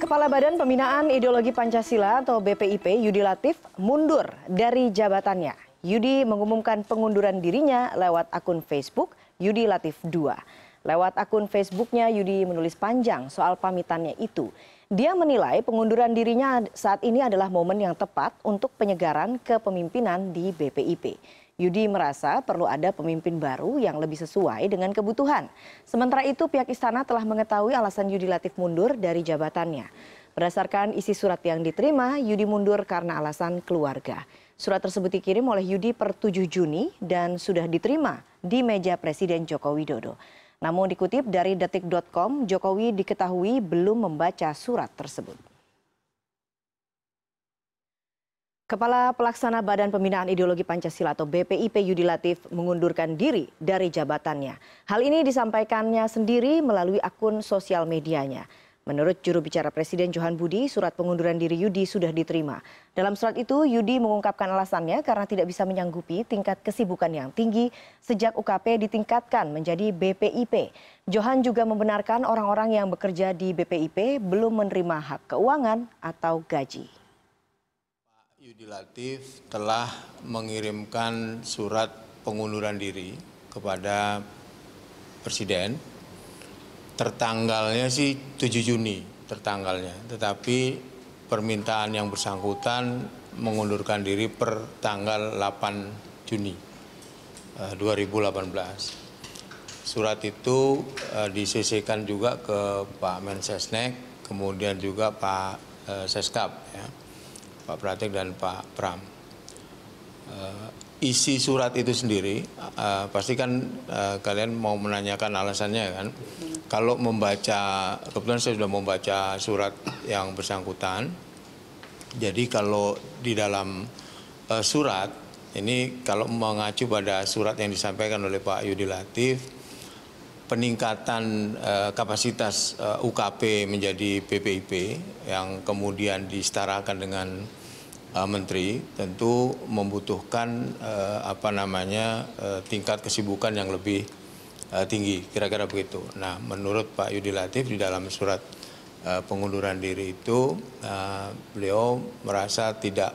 Kepala Badan Pembinaan Ideologi Pancasila atau BPIP Yudi Latif mundur dari jabatannya. Yudi mengumumkan pengunduran dirinya lewat akun Facebook Yudi Latif 2. Lewat akun Facebooknya, Yudi menulis panjang soal pamitannya itu. Dia menilai pengunduran dirinya saat ini adalah momen yang tepat untuk penyegaran kepemimpinan di BPIP. Yudi merasa perlu ada pemimpin baru yang lebih sesuai dengan kebutuhan. Sementara itu pihak istana telah mengetahui alasan Yudi Latif mundur dari jabatannya. Berdasarkan isi surat yang diterima, Yudi mundur karena alasan keluarga. Surat tersebut dikirim oleh Yudi per 7 Juni dan sudah diterima di meja Presiden Joko Widodo. Namun dikutip dari detik.com, Jokowi diketahui belum membaca surat tersebut. Kepala Pelaksana Badan Pembinaan Ideologi Pancasila atau BPIP Yudi Latif mengundurkan diri dari jabatannya. Hal ini disampaikannya sendiri melalui akun sosial medianya. Menurut juru bicara Presiden Johan Budi, surat pengunduran diri Yudi sudah diterima. Dalam surat itu, Yudi mengungkapkan alasannya karena tidak bisa menyanggupi tingkat kesibukan yang tinggi sejak UKP ditingkatkan menjadi BPIP. Johan juga membenarkan orang-orang yang bekerja di BPIP belum menerima hak keuangan atau gaji. Pak Yudi Latif telah mengirimkan surat pengunduran diri kepada Presiden tertanggalnya sih 7 Juni tertanggalnya, tetapi permintaan yang bersangkutan mengundurkan diri per tanggal 8 Juni 2018. Eh, surat itu uh, juga ke Pak Mensesnek, kemudian juga Pak eh, Seskap, ya, Pak Pratik dan Pak Pram. isi surat itu sendiri, uh, pasti kan, kalian mau menanyakan alasannya kan kalau membaca kebetulan saya sudah membaca surat yang bersangkutan. Jadi kalau di dalam uh, surat ini kalau mengacu pada surat yang disampaikan oleh Pak Yudi Latif peningkatan uh, kapasitas uh, eh, UKP menjadi PPIP yang kemudian disetarakan dengan uh, menteri tentu membutuhkan uh, apa namanya uh, tingkat kesibukan yang lebih Eh, tinggi, kira-kira begitu. Nah, menurut Pak Yudi Latif di dalam surat uh, pengunduran diri itu, uh, beliau merasa tidak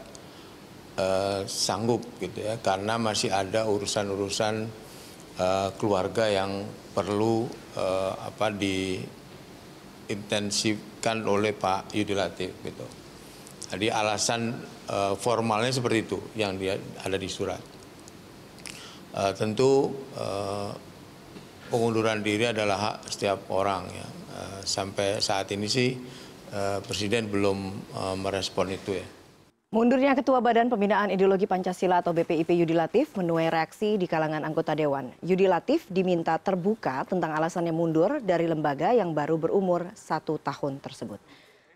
uh, sanggup gitu ya, karena masih ada urusan-urusan uh, keluarga yang perlu uh, apa diintensifkan oleh Pak Yudi Latif gitu. Jadi alasan uh, formalnya seperti itu yang dia ada di surat. Uh, tentu uh, pengunduran diri adalah hak setiap orang ya. Eh, sampai saat ini sih eh, Presiden belum eh, merespon itu ya. Mundurnya Ketua Badan Pembinaan Ideologi Pancasila atau BPIP Yudi Latif menuai reaksi di kalangan anggota Dewan. Yudi Latif diminta terbuka tentang alasannya mundur dari lembaga yang baru berumur satu tahun tersebut.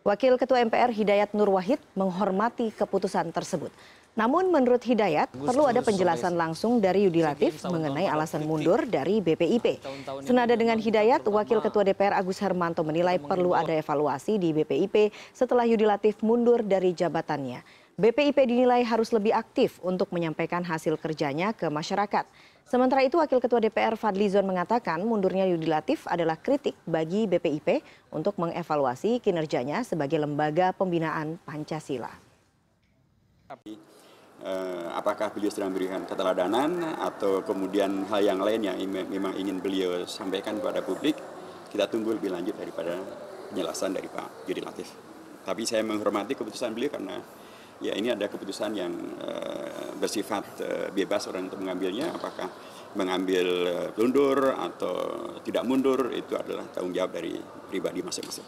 Wakil Ketua MPR Hidayat Nur Wahid menghormati keputusan tersebut. Namun menurut Hidayat, perlu ada penjelasan langsung dari Yudi Latif mengenai alasan mundur dari BPIP. Senada dengan Hidayat, Wakil Ketua DPR Agus Hermanto menilai perlu ada evaluasi di BPIP setelah Yudi Latif mundur dari jabatannya. BPIP dinilai harus lebih aktif untuk menyampaikan hasil kerjanya ke masyarakat. Sementara itu, Wakil Ketua DPR Fadlizon mengatakan mundurnya Yudi Latif adalah kritik bagi BPIP untuk mengevaluasi kinerjanya sebagai lembaga pembinaan Pancasila eh, apakah beliau sedang memberikan keteladanan atau kemudian hal yang lain yang memang ingin beliau sampaikan kepada publik, kita tunggu lebih lanjut daripada penjelasan dari Pak Yudi Latif. Tapi saya menghormati keputusan beliau karena ya ini ada keputusan yang eh, bersifat eh, bebas orang untuk mengambilnya, apakah mengambil mundur eh, atau tidak mundur itu adalah tanggung jawab dari pribadi masing-masing.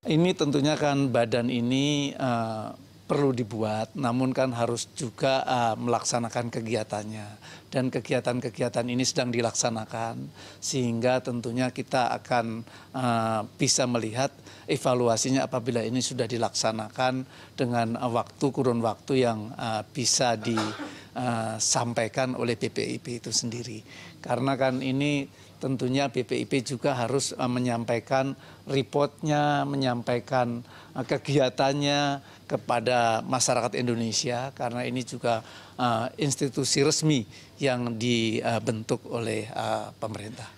Ini tentunya kan badan ini uh perlu dibuat, namun kan harus juga uh, melaksanakan kegiatannya. Dan kegiatan-kegiatan ini sedang dilaksanakan, sehingga tentunya kita akan uh, bisa melihat evaluasinya apabila ini sudah dilaksanakan dengan uh, waktu kurun waktu yang uh, bisa disampaikan oleh BPIP itu sendiri. Karena kan ini tentunya BPIP juga harus eh, menyampaikan reportnya, menyampaikan eh, kegiatannya kepada masyarakat Indonesia karena ini juga eh, institusi resmi yang dibentuk oleh pemerintah.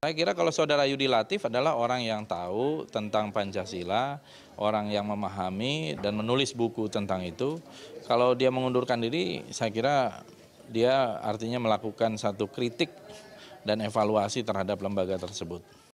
Saya kira kalau saudara Yudi Latif adalah orang yang tahu tentang Pancasila, orang yang memahami dan menulis buku tentang itu. Kalau dia mengundurkan diri, saya kira dia artinya melakukan satu kritik dan evaluasi terhadap lembaga tersebut.